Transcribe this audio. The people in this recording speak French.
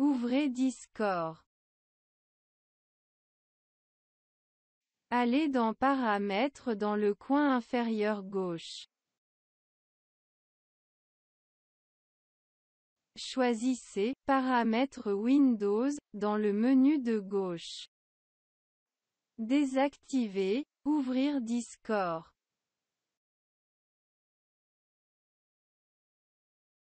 Ouvrez Discord. Allez dans Paramètres dans le coin inférieur gauche. Choisissez Paramètres Windows dans le menu de gauche. Désactiver Ouvrir Discord.